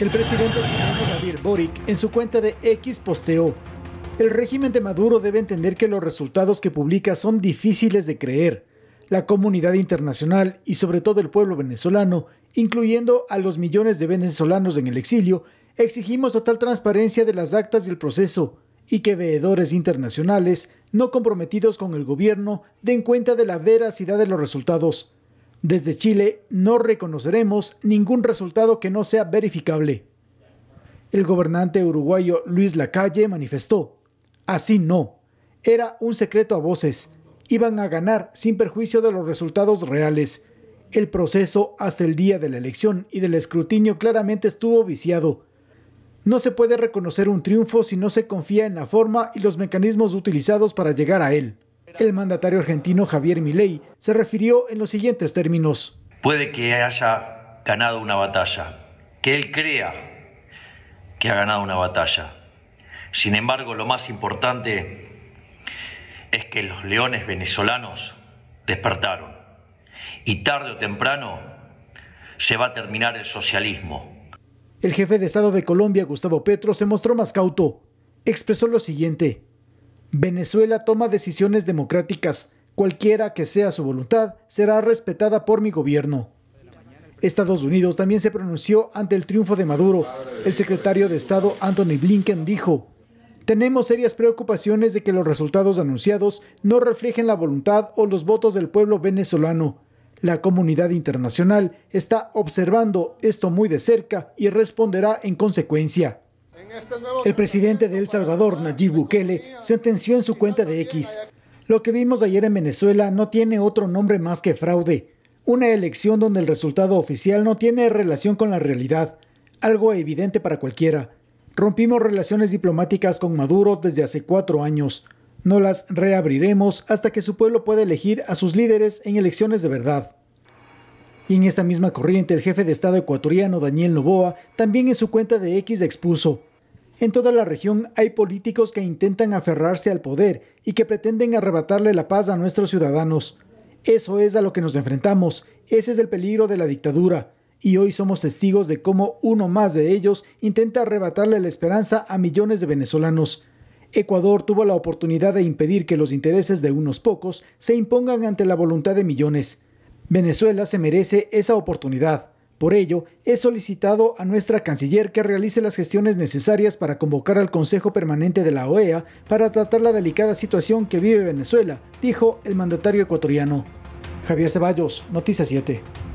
El presidente chileno Gabriel Boric en su cuenta de X posteó, el régimen de Maduro debe entender que los resultados que publica son difíciles de creer. La comunidad internacional y sobre todo el pueblo venezolano, incluyendo a los millones de venezolanos en el exilio, exigimos total transparencia de las actas del proceso y que veedores internacionales no comprometidos con el gobierno den cuenta de la veracidad de los resultados. Desde Chile no reconoceremos ningún resultado que no sea verificable. El gobernante uruguayo Luis Lacalle manifestó, así no, era un secreto a voces, iban a ganar sin perjuicio de los resultados reales. El proceso hasta el día de la elección y del escrutinio claramente estuvo viciado. No se puede reconocer un triunfo si no se confía en la forma y los mecanismos utilizados para llegar a él. El mandatario argentino Javier Milei se refirió en los siguientes términos. Puede que haya ganado una batalla, que él crea que ha ganado una batalla. Sin embargo, lo más importante es que los leones venezolanos despertaron y tarde o temprano se va a terminar el socialismo. El jefe de Estado de Colombia, Gustavo Petro, se mostró más cauto. Expresó lo siguiente. Venezuela toma decisiones democráticas. Cualquiera que sea su voluntad será respetada por mi gobierno. Estados Unidos también se pronunció ante el triunfo de Maduro. El secretario de Estado Anthony Blinken dijo, tenemos serias preocupaciones de que los resultados anunciados no reflejen la voluntad o los votos del pueblo venezolano. La comunidad internacional está observando esto muy de cerca y responderá en consecuencia. El presidente de El Salvador, Nayib Bukele, sentenció en su cuenta de X. Lo que vimos ayer en Venezuela no tiene otro nombre más que fraude. Una elección donde el resultado oficial no tiene relación con la realidad. Algo evidente para cualquiera. Rompimos relaciones diplomáticas con Maduro desde hace cuatro años. No las reabriremos hasta que su pueblo pueda elegir a sus líderes en elecciones de verdad. Y en esta misma corriente, el jefe de Estado ecuatoriano, Daniel Noboa, también en su cuenta de X expuso, en toda la región hay políticos que intentan aferrarse al poder y que pretenden arrebatarle la paz a nuestros ciudadanos. Eso es a lo que nos enfrentamos, ese es el peligro de la dictadura, y hoy somos testigos de cómo uno más de ellos intenta arrebatarle la esperanza a millones de venezolanos. Ecuador tuvo la oportunidad de impedir que los intereses de unos pocos se impongan ante la voluntad de millones. Venezuela se merece esa oportunidad. Por ello, he solicitado a nuestra canciller que realice las gestiones necesarias para convocar al Consejo Permanente de la OEA para tratar la delicada situación que vive Venezuela, dijo el mandatario ecuatoriano. Javier Ceballos, Noticias 7.